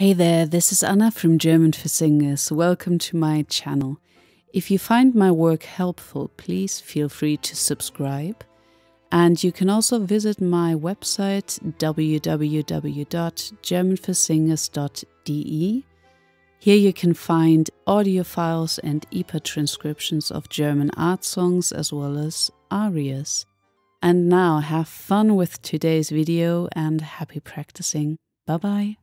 Hey there, this is Anna from German for Singers. Welcome to my channel. If you find my work helpful, please feel free to subscribe. And you can also visit my website www.germanforsingers.de. Here you can find audio files and EPA transcriptions of German art songs as well as arias. And now have fun with today's video and happy practicing. Bye bye.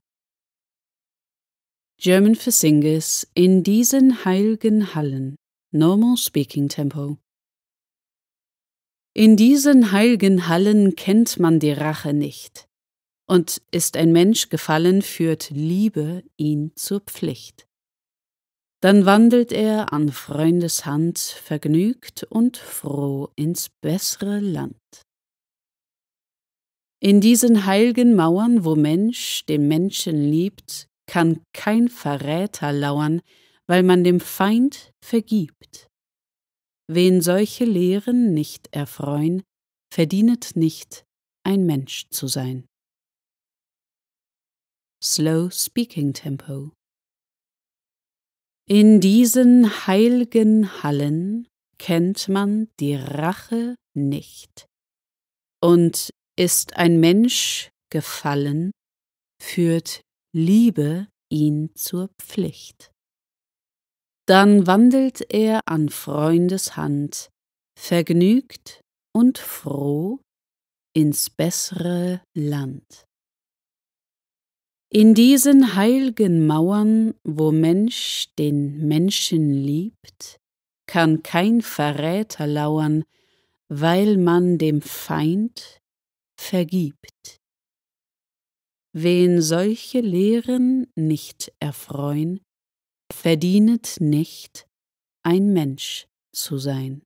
German for Singers in diesen heiligen Hallen. Normal Speaking Tempo. In diesen heiligen Hallen kennt man die Rache nicht. Und ist ein Mensch gefallen, führt Liebe ihn zur Pflicht. Dann wandelt er an Freundes Hand, vergnügt und froh ins bessere Land. In diesen heilgen Mauern, wo Mensch den Menschen liebt, kann kein Verräter lauern, weil man dem Feind vergibt. Wen solche Lehren nicht erfreuen, verdienet nicht, ein Mensch zu sein. Slow Speaking Tempo In diesen heiligen Hallen kennt man die Rache nicht. Und ist ein Mensch gefallen, führt Liebe ihn zur Pflicht. Dann wandelt er an Freundes Hand, vergnügt und froh ins bessere Land. In diesen heilgen Mauern, wo Mensch den Menschen liebt, kann kein Verräter lauern, weil man dem Feind vergibt. Wen solche Lehren nicht erfreuen, verdienet nicht, ein Mensch zu sein.